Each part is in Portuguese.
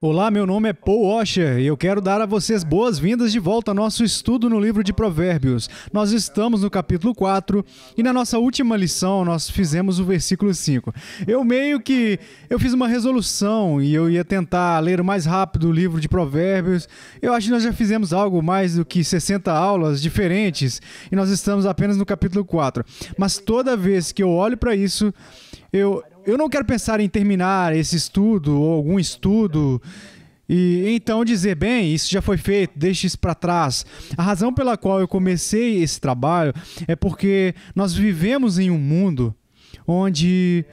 Olá, meu nome é Paul Washer e eu quero dar a vocês boas-vindas de volta ao nosso estudo no livro de Provérbios. Nós estamos no capítulo 4 e na nossa última lição nós fizemos o versículo 5. Eu meio que eu fiz uma resolução e eu ia tentar ler mais rápido o livro de Provérbios. Eu acho que nós já fizemos algo mais do que 60 aulas diferentes e nós estamos apenas no capítulo 4. Mas toda vez que eu olho para isso, eu eu não quero pensar em terminar esse estudo ou algum estudo e então dizer, bem, isso já foi feito, deixe isso para trás. A razão pela qual eu comecei esse trabalho é porque nós vivemos em um mundo onde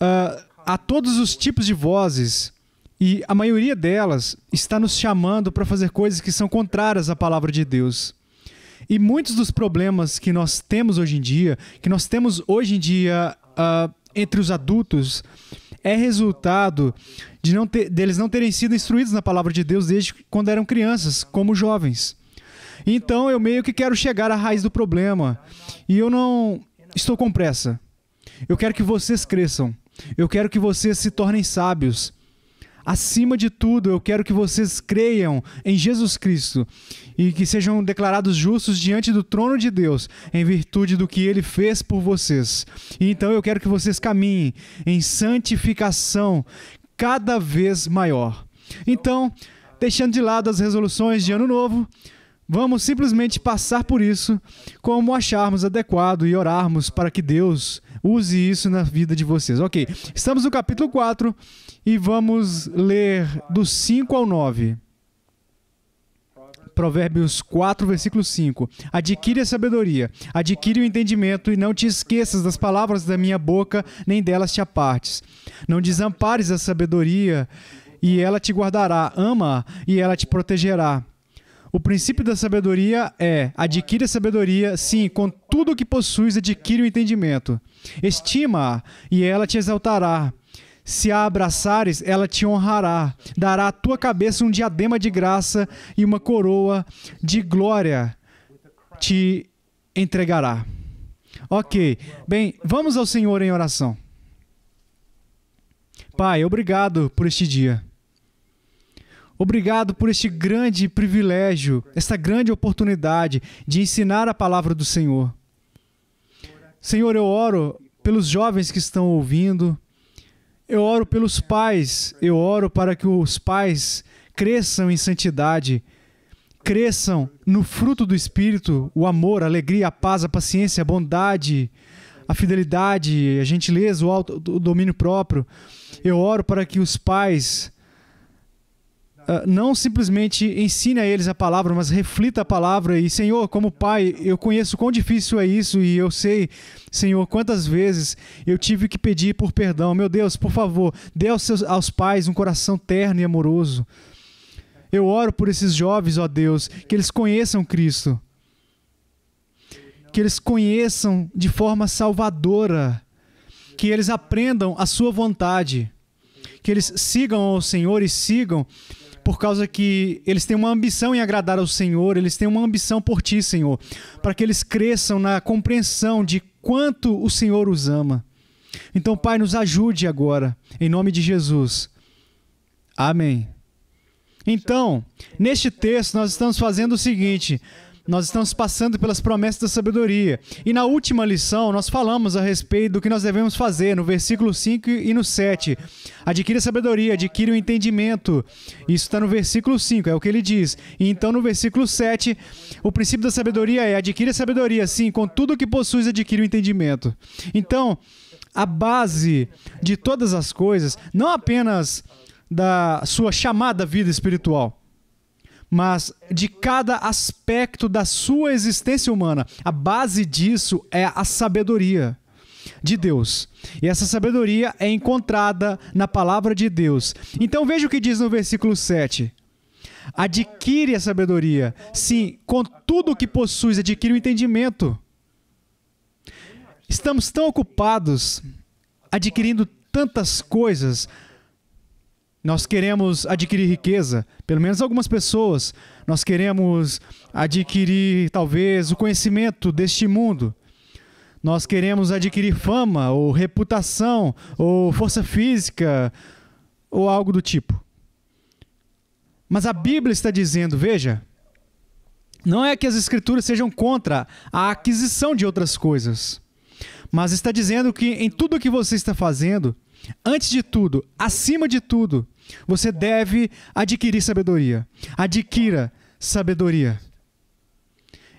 uh, há todos os tipos de vozes e a maioria delas está nos chamando para fazer coisas que são contrárias à palavra de Deus. E muitos dos problemas que nós temos hoje em dia, que nós temos hoje em dia uh, entre os adultos é resultado de não ter, deles não terem sido instruídos na palavra de Deus desde quando eram crianças, como jovens. Então eu meio que quero chegar à raiz do problema e eu não estou com pressa. Eu quero que vocês cresçam. Eu quero que vocês se tornem sábios. Acima de tudo, eu quero que vocês creiam em Jesus Cristo e que sejam declarados justos diante do trono de Deus, em virtude do que ele fez por vocês. E então eu quero que vocês caminhem em santificação cada vez maior. Então, deixando de lado as resoluções de ano novo, Vamos simplesmente passar por isso como acharmos adequado e orarmos para que Deus Use isso na vida de vocês. Ok, estamos no capítulo 4 e vamos ler do 5 ao 9. Provérbios 4, versículo 5. Adquire a sabedoria, adquire o entendimento e não te esqueças das palavras da minha boca, nem delas te apartes. Não desampares a sabedoria e ela te guardará. Ama e ela te protegerá. O princípio da sabedoria é: adquire a sabedoria, sim, com tudo o que possuis, adquire o entendimento. Estima-a, e ela te exaltará. Se a abraçares, ela te honrará. Dará à tua cabeça um diadema de graça e uma coroa de glória te entregará. Ok, bem, vamos ao Senhor em oração. Pai, obrigado por este dia. Obrigado por este grande privilégio, esta grande oportunidade de ensinar a palavra do Senhor. Senhor, eu oro pelos jovens que estão ouvindo, eu oro pelos pais, eu oro para que os pais cresçam em santidade, cresçam no fruto do Espírito, o amor, a alegria, a paz, a paciência, a bondade, a fidelidade, a gentileza, o, auto, o domínio próprio. Eu oro para que os pais ah, não simplesmente ensine a eles a palavra, mas reflita a palavra. E, Senhor, como Pai, eu conheço quão difícil é isso e eu sei, Senhor, quantas vezes eu tive que pedir por perdão. Meu Deus, por favor, dê aos, seus, aos pais um coração terno e amoroso. Eu oro por esses jovens, ó Deus, que eles conheçam Cristo. Que eles conheçam de forma salvadora. Que eles aprendam a sua vontade que eles sigam ao Senhor e sigam por causa que eles têm uma ambição em agradar ao Senhor, eles têm uma ambição por ti, Senhor, para que eles cresçam na compreensão de quanto o Senhor os ama. Então, Pai, nos ajude agora, em nome de Jesus. Amém. Então, neste texto, nós estamos fazendo o seguinte: nós estamos passando pelas promessas da sabedoria. E na última lição, nós falamos a respeito do que nós devemos fazer, no versículo 5 e no 7. Adquire a sabedoria, adquire o entendimento. Isso está no versículo 5, é o que ele diz. E então, no versículo 7, o princípio da sabedoria é adquire a sabedoria, sim, com tudo que possui adquire o entendimento. Então, a base de todas as coisas, não apenas da sua chamada vida espiritual, mas de cada aspecto da sua existência humana. A base disso é a sabedoria de Deus. E essa sabedoria é encontrada na palavra de Deus. Então veja o que diz no versículo 7. Adquire a sabedoria. Sim, com tudo o que possuis, adquire o entendimento. Estamos tão ocupados adquirindo tantas coisas, nós queremos adquirir riqueza, pelo menos algumas pessoas. Nós queremos adquirir, talvez, o conhecimento deste mundo. Nós queremos adquirir fama, ou reputação, ou força física, ou algo do tipo. Mas a Bíblia está dizendo, veja, não é que as Escrituras sejam contra a aquisição de outras coisas, mas está dizendo que em tudo o que você está fazendo, antes de tudo, acima de tudo, você deve adquirir sabedoria. Adquira sabedoria.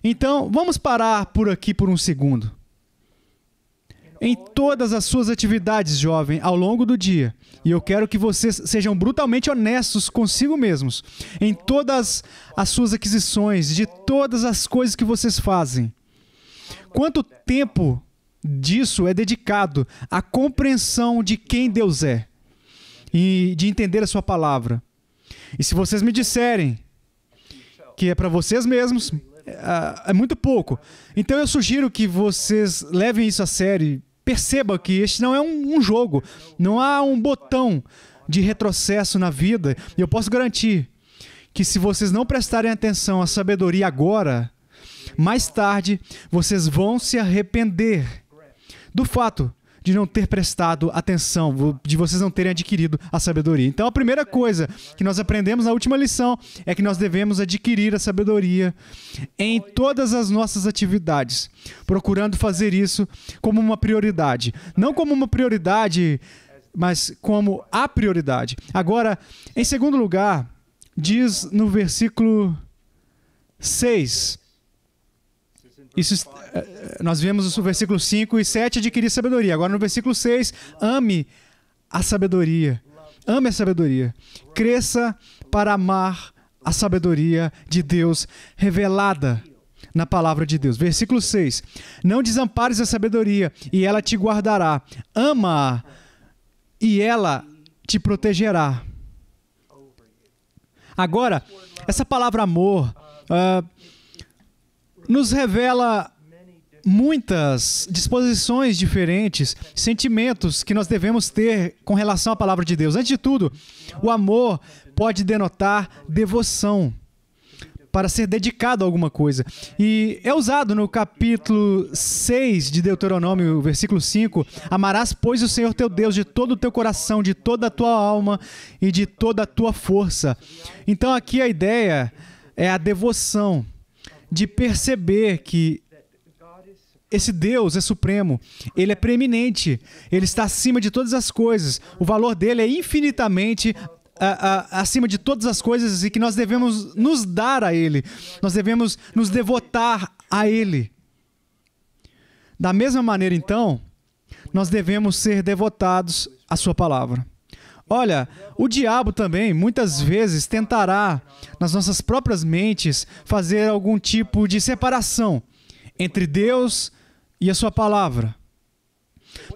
Então, vamos parar por aqui por um segundo. Em todas as suas atividades, jovem, ao longo do dia, e eu quero que vocês sejam brutalmente honestos consigo mesmos, em todas as suas aquisições, de todas as coisas que vocês fazem. Quanto tempo disso é dedicado à compreensão de quem Deus é? e de entender a sua palavra. E se vocês me disserem que é para vocês mesmos, é, é muito pouco. Então eu sugiro que vocês levem isso a sério. Perceba que este não é um, um jogo, não há um botão de retrocesso na vida. E eu posso garantir que se vocês não prestarem atenção à sabedoria agora, mais tarde vocês vão se arrepender do fato de não ter prestado atenção, de vocês não terem adquirido a sabedoria. Então, a primeira coisa que nós aprendemos na última lição é que nós devemos adquirir a sabedoria em todas as nossas atividades, procurando fazer isso como uma prioridade. Não como uma prioridade, mas como a prioridade. Agora, em segundo lugar, diz no versículo 6 isso, eh, nós vemos no versículo 5 e 7 adquirir sabedoria. Agora no versículo 6, ame a sabedoria. Ame a sabedoria. Cresça para amar a sabedoria de Deus revelada na palavra de Deus. Versículo 6. Não desampares a sabedoria, e ela te guardará. Ama-a, e ela te protegerá. Agora, essa palavra amor, uh, nos revela muitas disposições diferentes, sentimentos que nós devemos ter com relação à palavra de Deus. Antes de tudo, o amor pode denotar devoção para ser dedicado a alguma coisa. E é usado no capítulo 6 de Deuteronômio, versículo 5: Amarás, pois, o Senhor teu Deus de todo o teu coração, de toda a tua alma e de toda a tua força. Então, aqui a ideia é a devoção de perceber que esse Deus é supremo, ele é preeminente, ele está acima de todas as coisas, o valor dele é infinitamente a, a, acima de todas as coisas e que nós devemos nos dar a ele, nós devemos nos devotar a ele. Da mesma maneira, então, nós devemos ser devotados à sua palavra. Olha, o diabo também muitas vezes tentará, nas nossas próprias mentes, fazer algum tipo de separação entre Deus e a Sua palavra.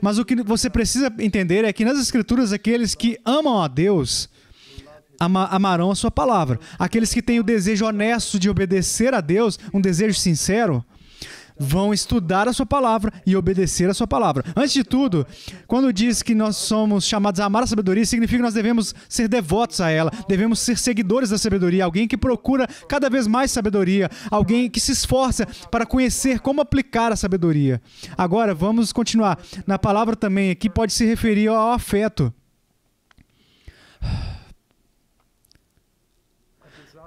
Mas o que você precisa entender é que nas Escrituras, aqueles que amam a Deus ama amarão a Sua palavra. Aqueles que têm o desejo honesto de obedecer a Deus, um desejo sincero, vão estudar a sua palavra e obedecer a sua palavra. Antes de tudo, quando diz que nós somos chamados a amar a sabedoria, significa que nós devemos ser devotos a ela, devemos ser seguidores da sabedoria, alguém que procura cada vez mais sabedoria, alguém que se esforça para conhecer como aplicar a sabedoria. Agora, vamos continuar. Na palavra também aqui pode se referir ao afeto.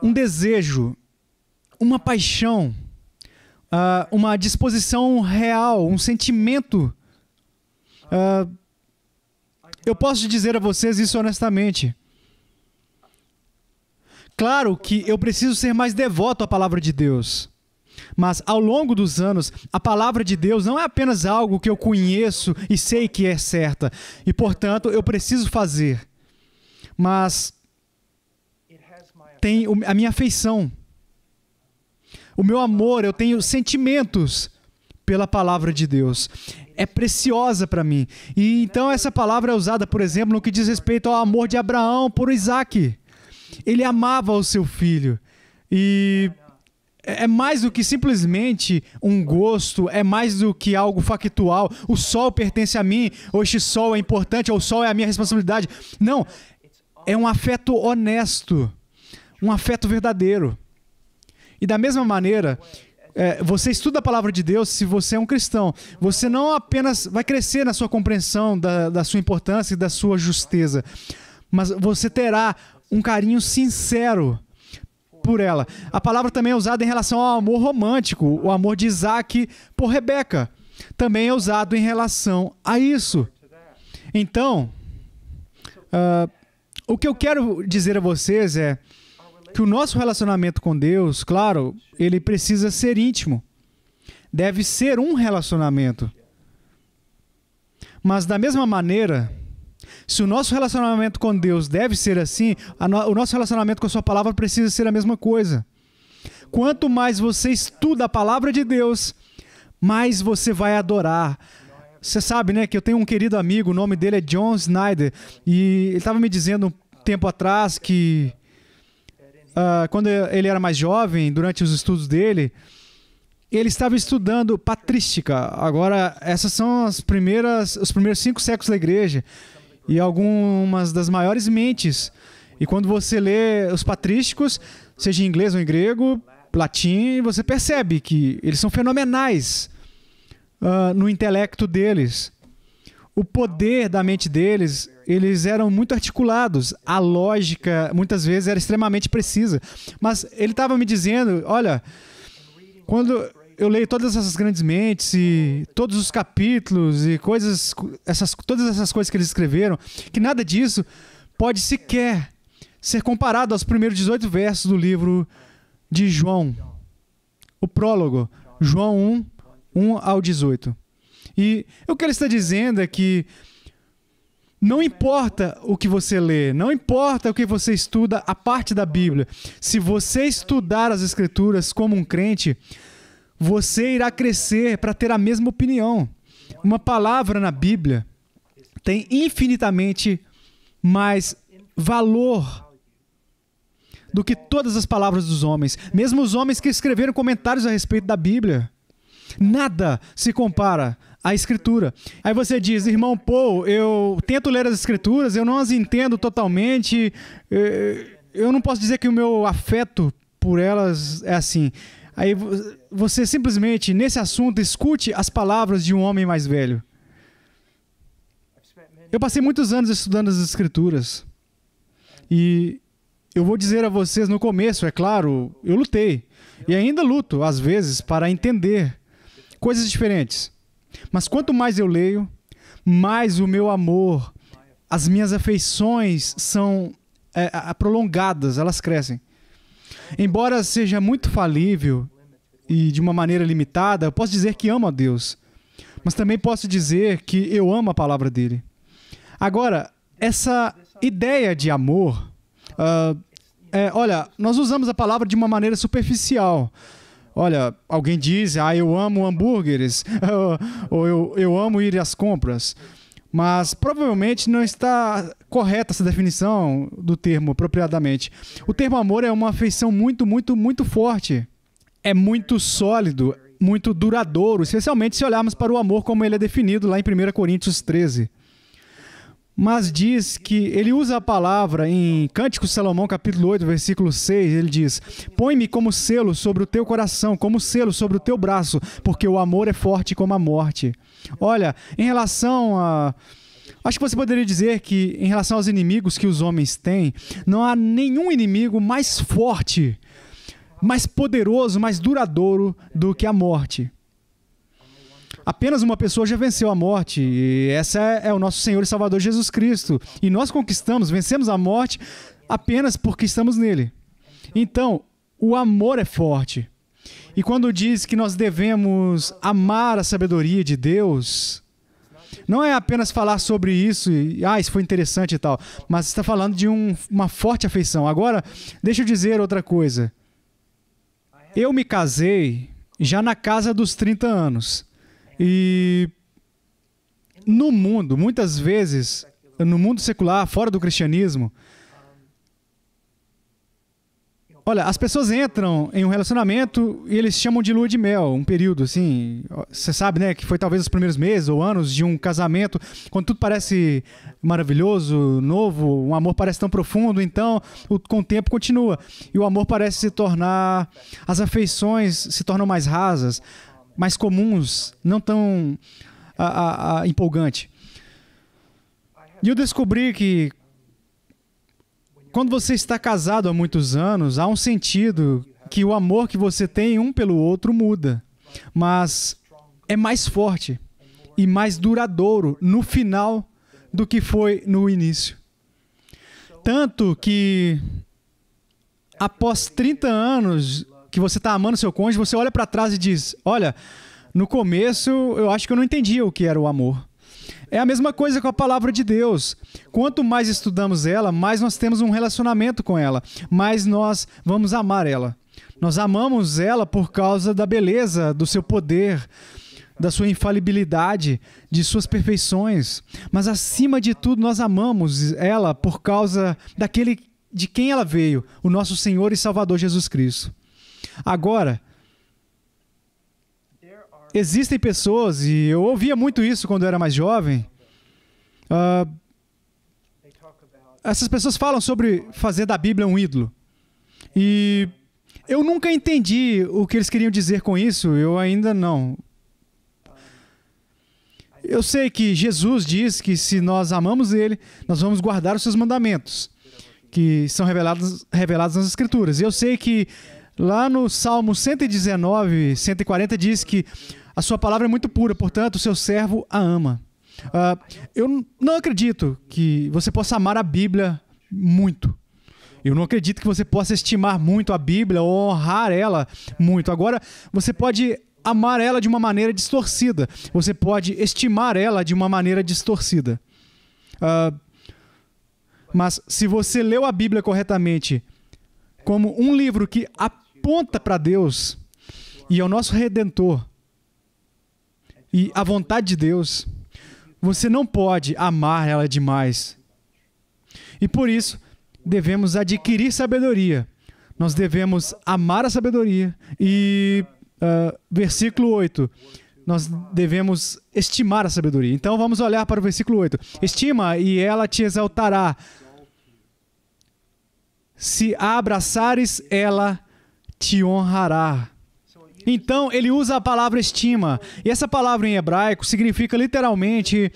Um desejo, uma paixão uh, uma disposição real, um sentimento. Uh, eu posso dizer a vocês isso honestamente. Claro que eu preciso ser mais devoto à palavra de Deus. Mas ao longo dos anos, a palavra de Deus não é apenas algo que eu conheço e sei que é certa, e portanto eu preciso fazer. Mas tem a minha afeição o meu amor, eu tenho sentimentos pela palavra de Deus. É preciosa para mim. E então essa palavra é usada, por exemplo, no que diz respeito ao amor de Abraão por Isaac. Ele amava o seu filho. E é, é mais do que simplesmente um gosto, é mais do que algo factual. O sol pertence a mim, ou este sol é importante, ou o sol é a minha responsabilidade. Não, é um afeto honesto, um afeto verdadeiro. E da mesma maneira, é, você estuda a palavra de Deus se você é um cristão. Você não apenas vai crescer na sua compreensão da, da sua importância e da sua justeza, mas você terá um carinho sincero por ela. A palavra também é usada em relação ao amor romântico, o amor de Isaac por Rebeca. Também é usado em relação a isso. Então, uh, o que eu quero dizer a vocês é que o nosso relacionamento com Deus, claro, ele precisa ser íntimo. Deve ser um relacionamento. Mas da mesma maneira, se o nosso relacionamento com Deus deve ser assim, no, o nosso relacionamento com a Sua palavra precisa ser a mesma coisa. Quanto mais você estuda a palavra de Deus, mais você vai adorar. Você sabe, né, que eu tenho um querido amigo, o nome dele é John Snyder, e ele estava me dizendo um tempo atrás que uh, quando ele era mais jovem, durante os estudos dele, ele estava estudando patrística. Agora, essas são as primeiras, os primeiros cinco séculos da igreja e algumas das maiores mentes. E quando você lê os patrísticos, seja em inglês ou em grego, latim, você percebe que eles são fenomenais uh, no intelecto deles. O poder da mente deles eles eram muito articulados, a lógica muitas vezes era extremamente precisa. Mas ele estava me dizendo, olha, quando eu leio todas essas grandes mentes e todos os capítulos e coisas, essas, todas essas coisas que eles escreveram, que nada disso pode sequer ser comparado aos primeiros 18 versos do livro de João, o prólogo, João 1, 1 ao 18. E o que ele está dizendo é que não importa o que você lê, não importa o que você estuda, a parte da Bíblia. Se você estudar as Escrituras como um crente, você irá crescer para ter a mesma opinião. Uma palavra na Bíblia tem infinitamente mais valor do que todas as palavras dos homens, mesmo os homens que escreveram comentários a respeito da Bíblia. Nada se compara a escritura. Aí você diz, irmão Paul, eu tento ler as escrituras, eu não as entendo totalmente, eh, eu não posso dizer que o meu afeto por elas é assim. Aí você simplesmente, nesse assunto, escute as palavras de um homem mais velho. Eu passei muitos anos estudando as escrituras. E eu vou dizer a vocês no começo, é claro, eu lutei. E ainda luto, às vezes, para entender coisas diferentes. Mas quanto mais eu leio, mais o meu amor, as minhas afeições são é, prolongadas, elas crescem. Embora seja muito falível e de uma maneira limitada, eu posso dizer que amo a Deus, mas também posso dizer que eu amo a palavra dele. Agora, essa ideia de amor. Uh, é, olha, nós usamos a palavra de uma maneira superficial. Olha, alguém diz, ah, eu amo hambúrgueres, ou eu, eu amo ir às compras. Mas provavelmente não está correta essa definição do termo, apropriadamente. O termo amor é uma afeição muito, muito, muito forte. É muito sólido, muito duradouro, especialmente se olharmos para o amor como ele é definido lá em 1 Coríntios 13 mas diz que ele usa a palavra em Cântico Salomão, capítulo 8, versículo 6, ele diz: Põe-me como selo sobre o teu coração, como selo sobre o teu braço, porque o amor é forte como a morte. Olha, em relação a. Acho que você poderia dizer que, em relação aos inimigos que os homens têm, não há nenhum inimigo mais forte, mais poderoso, mais duradouro do que a morte. Apenas uma pessoa já venceu a morte, e essa é, é o nosso Senhor e Salvador Jesus Cristo. E nós conquistamos, vencemos a morte apenas porque estamos nele. Então, o amor é forte. E quando diz que nós devemos amar a sabedoria de Deus, não é apenas falar sobre isso e, ah, isso foi interessante e tal, mas está falando de um, uma forte afeição. Agora, deixa eu dizer outra coisa. Eu me casei já na casa dos 30 anos. E no mundo, muitas vezes, no mundo secular, fora do cristianismo, olha, as pessoas entram em um relacionamento e eles chamam de lua de mel, um período assim. Você sabe, né, que foi talvez os primeiros meses ou anos de um casamento, quando tudo parece maravilhoso, novo, um amor parece tão profundo, então o, com o tempo continua. E o amor parece se tornar. As afeições se tornam mais rasas mais comuns, não tão a, a, a, empolgante. E eu descobri que quando você está casado há muitos anos, há um sentido que o amor que você tem um pelo outro muda, mas é mais forte e mais duradouro no final do que foi no início. Tanto que após 30 anos que você tá amando seu cônjuge, você olha para trás e diz: Olha, no começo eu acho que eu não entendia o que era o amor. É a mesma coisa com a palavra de Deus. Quanto mais estudamos ela, mais nós temos um relacionamento com ela, mais nós vamos amar ela. Nós amamos ela por causa da beleza, do seu poder, da sua infalibilidade, de suas perfeições. Mas acima de tudo, nós amamos ela por causa daquele de quem ela veio, o nosso Senhor e Salvador Jesus Cristo. Agora, existem pessoas, e eu ouvia muito isso quando eu era mais jovem, uh, essas pessoas falam sobre fazer da Bíblia um ídolo. E eu nunca entendi o que eles queriam dizer com isso, eu ainda não. Eu sei que Jesus diz que se nós amamos Ele, nós vamos guardar os seus mandamentos, que são revelados, revelados nas Escrituras. E eu sei que Lá no Salmo 119, 140 diz que a sua palavra é muito pura, portanto, o seu servo a ama. Uh, eu não acredito que você possa amar a Bíblia muito. Eu não acredito que você possa estimar muito a Bíblia ou honrar ela muito. Agora, você pode amar ela de uma maneira distorcida. Você pode estimar ela de uma maneira distorcida. Uh, mas se você leu a Bíblia corretamente, como um livro que apenas aponta para Deus e ao é nosso redentor e à vontade de Deus, você não pode amar ela demais. E por isso, devemos adquirir sabedoria. Nós devemos amar a sabedoria. E, uh, versículo 8, nós devemos estimar a sabedoria. Então vamos olhar para o versículo 8. Estima e ela te exaltará. Se a abraçares, ela te honrará. Então, ele usa a palavra estima. E essa palavra em hebraico significa literalmente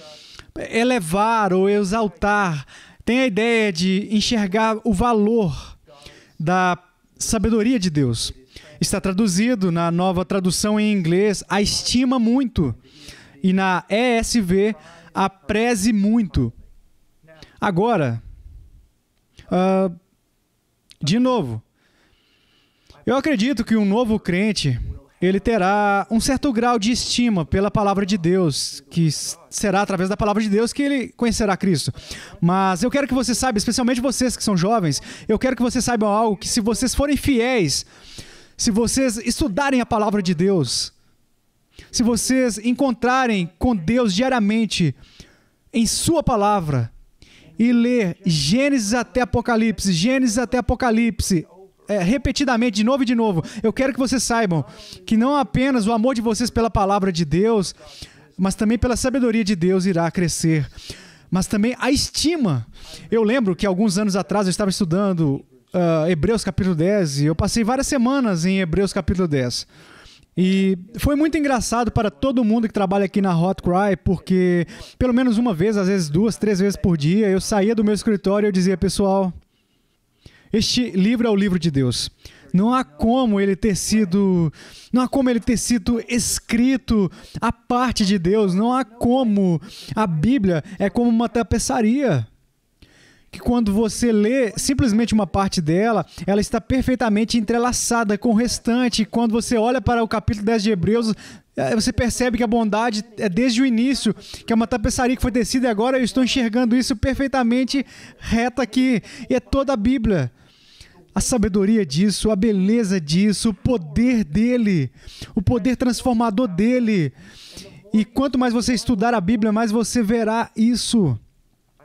elevar ou exaltar. Tem a ideia de enxergar o valor da sabedoria de Deus. Está traduzido na nova tradução em inglês, a estima muito. E na ESV, a preze muito. Agora, uh, de novo, eu acredito que um novo crente, ele terá um certo grau de estima pela palavra de Deus, que será através da palavra de Deus que ele conhecerá Cristo. Mas eu quero que você saiba, especialmente vocês que são jovens, eu quero que vocês saibam algo que se vocês forem fiéis, se vocês estudarem a palavra de Deus, se vocês encontrarem com Deus diariamente em sua palavra e ler Gênesis até Apocalipse, Gênesis até Apocalipse, é, repetidamente, de novo e de novo. Eu quero que vocês saibam que não apenas o amor de vocês pela palavra de Deus, mas também pela sabedoria de Deus irá crescer. Mas também a estima. Eu lembro que alguns anos atrás eu estava estudando uh, Hebreus capítulo 10 e eu passei várias semanas em Hebreus capítulo 10. E foi muito engraçado para todo mundo que trabalha aqui na Hot Cry, porque pelo menos uma vez, às vezes duas, três vezes por dia, eu saía do meu escritório e eu dizia, pessoal, este livro é o livro de Deus. Não há como ele ter sido, não há como ele ter sido escrito a parte de Deus, não há como a Bíblia é como uma tapeçaria que quando você lê simplesmente uma parte dela, ela está perfeitamente entrelaçada com o restante. Quando você olha para o capítulo 10 de Hebreus, é, você percebe que a bondade é desde o início, que é uma tapeçaria que foi tecida e agora eu estou enxergando isso perfeitamente reta aqui. E é toda a Bíblia a sabedoria disso, a beleza disso, o poder dele, o poder transformador dele. E quanto mais você estudar a Bíblia, mais você verá isso.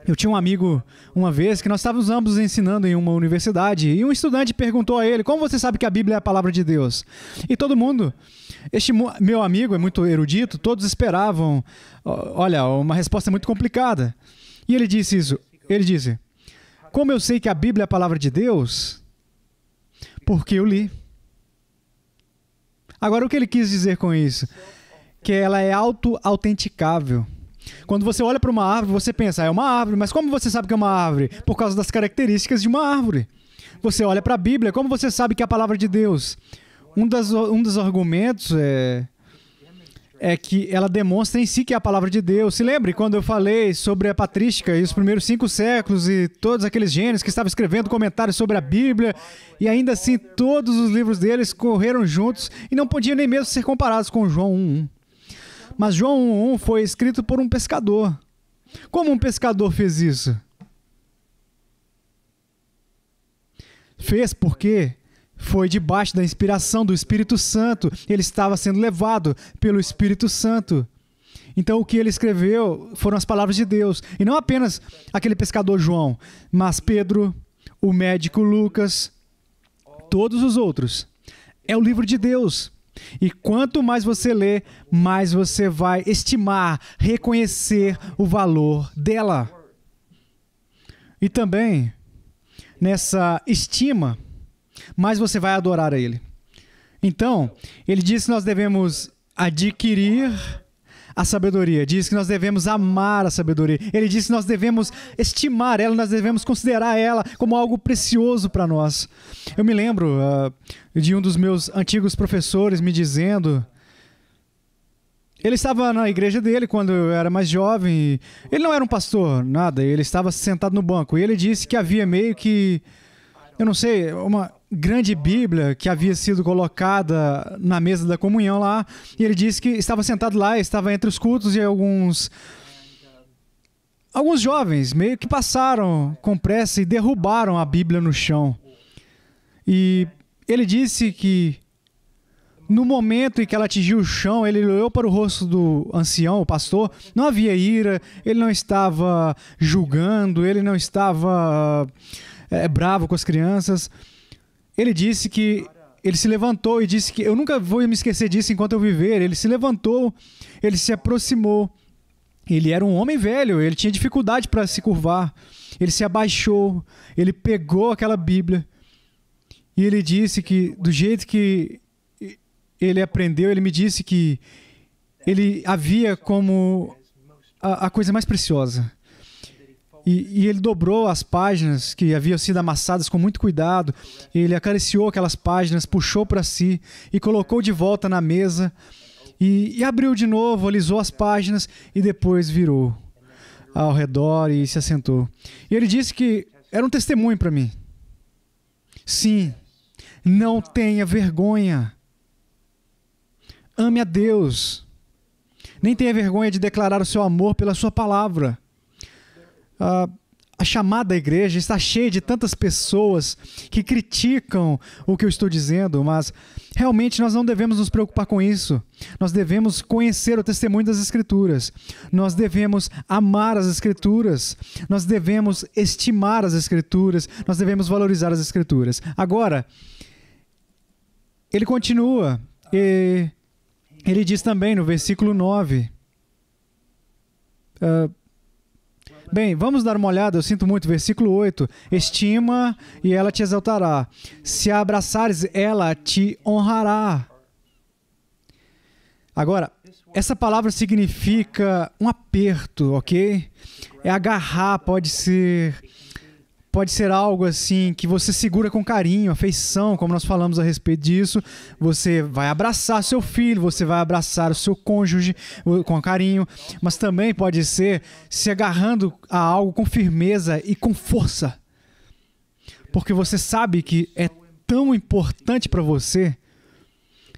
Eu tinha um amigo uma vez que nós estávamos ambos ensinando em uma universidade e um estudante perguntou a ele: Como você sabe que a Bíblia é a palavra de Deus? E todo mundo, este meu amigo é muito erudito, todos esperavam, olha, uma resposta muito complicada. E ele disse isso. Ele disse: Como eu sei que a Bíblia é a palavra de Deus? Porque eu li. Agora, o que ele quis dizer com isso? Que ela é auto-autenticável. Quando você olha para uma árvore, você pensa, ah, é uma árvore, mas como você sabe que é uma árvore? Por causa das características de uma árvore. Você olha para a Bíblia, como você sabe que é a palavra de Deus? Um, das, um dos argumentos é, é que ela demonstra em si que é a palavra de Deus. Se lembre quando eu falei sobre a patrística e os primeiros cinco séculos e todos aqueles gênios que estavam escrevendo comentários sobre a Bíblia e ainda assim todos os livros deles correram juntos e não podiam nem mesmo ser comparados com João 1.1. Mas João 1.1 foi escrito por um pescador. Como um pescador fez isso? Fez porque foi debaixo da inspiração do Espírito Santo, ele estava sendo levado pelo Espírito Santo. Então o que ele escreveu foram as palavras de Deus, e não apenas aquele pescador João, mas Pedro, o médico Lucas, todos os outros. É o livro de Deus. E quanto mais você lê, mais você vai estimar, reconhecer o valor dela. E também, nessa estima, mas você vai adorar a Ele. Então, ele diz que nós devemos adquirir a sabedoria, diz que nós devemos amar a sabedoria, ele diz que nós devemos estimar ela, nós devemos considerar ela como algo precioso para nós. Eu me lembro uh, de um dos meus antigos professores me dizendo. Ele estava na igreja dele quando eu era mais jovem. Ele não era um pastor, nada. Ele estava sentado no banco. E ele disse que havia meio que. Eu não sei, uma grande Bíblia que havia sido colocada na mesa da comunhão lá, e ele disse que estava sentado lá, estava entre os cultos e alguns alguns jovens meio que passaram com pressa e derrubaram a Bíblia no chão. E ele disse que no momento em que ela atingiu o chão, ele olhou para o rosto do ancião, o pastor, não havia ira, ele não estava julgando, ele não estava é, bravo com as crianças. Ele disse que ele se levantou e disse que eu nunca vou me esquecer disso enquanto eu viver. Ele se levantou, ele se aproximou. Ele era um homem velho, ele tinha dificuldade para se curvar. Ele se abaixou, ele pegou aquela Bíblia e ele disse que, do jeito que ele aprendeu, ele me disse que ele havia como a, a coisa mais preciosa. E, e, ele dobrou as páginas que haviam sido amassadas com muito cuidado. Ele acariciou aquelas páginas, puxou para si e colocou de volta na mesa. E, e abriu de novo, alisou as páginas e depois virou ao redor e se assentou. E ele disse que era um testemunho para mim. Sim, não tenha vergonha. Ame a Deus. Nem tenha vergonha de declarar o seu amor pela sua palavra a chamada igreja está cheia de tantas pessoas que criticam o que eu estou dizendo, mas realmente nós não devemos nos preocupar com isso. Nós devemos conhecer o testemunho das Escrituras, nós devemos amar as Escrituras, nós devemos estimar as Escrituras, nós devemos valorizar as Escrituras. Agora, ele continua e ele diz também no versículo 9. Uh, ah, Bem, vamos dar uma olhada, eu sinto muito, versículo 8. Estima e ela te exaltará. Se abraçares, ela te honrará. Agora, essa palavra significa um aperto, ok? É agarrar, pode ser pode ser algo assim que você segura com carinho, afeição, como nós falamos a respeito disso. Você vai abraçar seu filho, você vai abraçar o seu cônjuge com carinho, mas também pode ser se agarrando a algo com firmeza e com força. Porque você sabe que é tão importante para você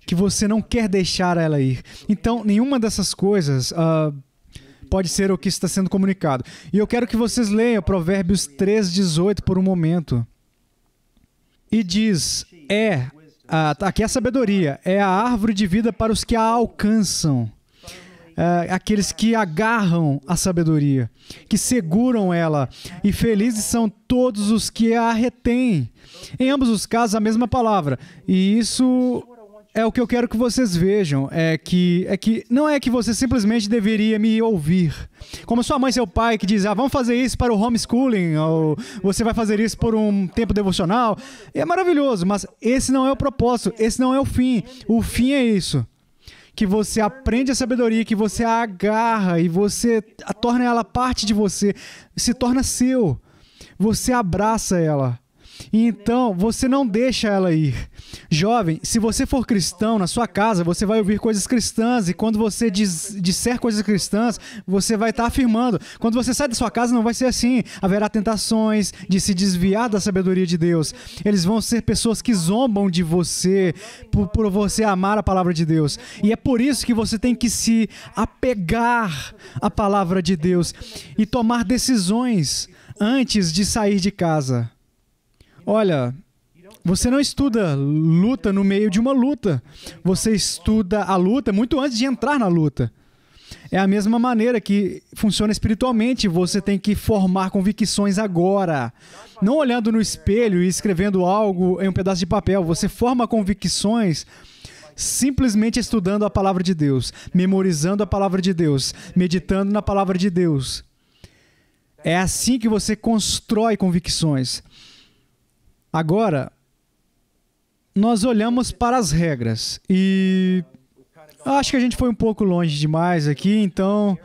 que você não quer deixar ela ir. Então, nenhuma dessas coisas uh, pode ser o que está sendo comunicado. E eu quero que vocês leiam Provérbios 3,18 por um momento. E diz: É, a, tá, aqui é a sabedoria, é a árvore de vida para os que a alcançam. É, aqueles que agarram a sabedoria, que seguram ela, e felizes são todos os que a retêm. Em ambos os casos, a mesma palavra. E isso é o que eu quero que vocês vejam, é que é que não é que você simplesmente deveria me ouvir. Como sua mãe, e seu pai que dizem "Ah, vamos fazer isso para o homeschooling", ou você vai fazer isso por um tempo devocional. É maravilhoso, mas esse não é o propósito, esse não é o fim. O fim é isso que você aprende a sabedoria, que você a agarra e você torna ela parte de você, se torna seu. Você abraça ela. Então, você não deixa ela ir. Jovem, se você for cristão na sua casa, você vai ouvir coisas cristãs e quando você diz, disser coisas cristãs, você vai estar tá afirmando. Quando você sai da sua casa, não vai ser assim. Haverá tentações de se desviar da sabedoria de Deus. Eles vão ser pessoas que zombam de você por, por você amar a palavra de Deus. E é por isso que você tem que se apegar à palavra de Deus e tomar decisões antes de sair de casa. Olha, você não estuda luta no meio de uma luta. Você estuda a luta muito antes de entrar na luta. É a mesma maneira que funciona espiritualmente. Você tem que formar convicções agora. Não olhando no espelho e escrevendo algo em um pedaço de papel. Você forma convicções simplesmente estudando a palavra de Deus, memorizando a palavra de Deus, meditando na palavra de Deus. É assim que você constrói convicções. Agora, nós olhamos para as regras e acho que a gente foi um pouco longe demais aqui, então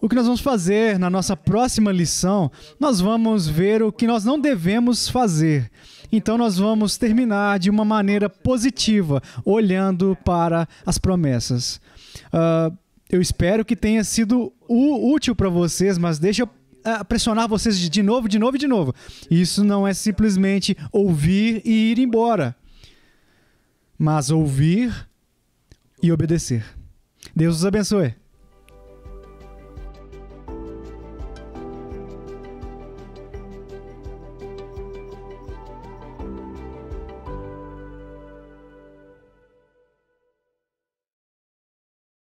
o que nós vamos fazer na nossa próxima lição, nós vamos ver o que nós não devemos fazer. Então nós vamos terminar de uma maneira positiva, olhando para as promessas. Uh, eu espero que tenha sido útil para vocês, mas deixa uh, pressionar vocês de novo, de novo e de novo. Isso não é simplesmente ouvir e ir embora, mas ouvir e obedecer. Deus os abençoe.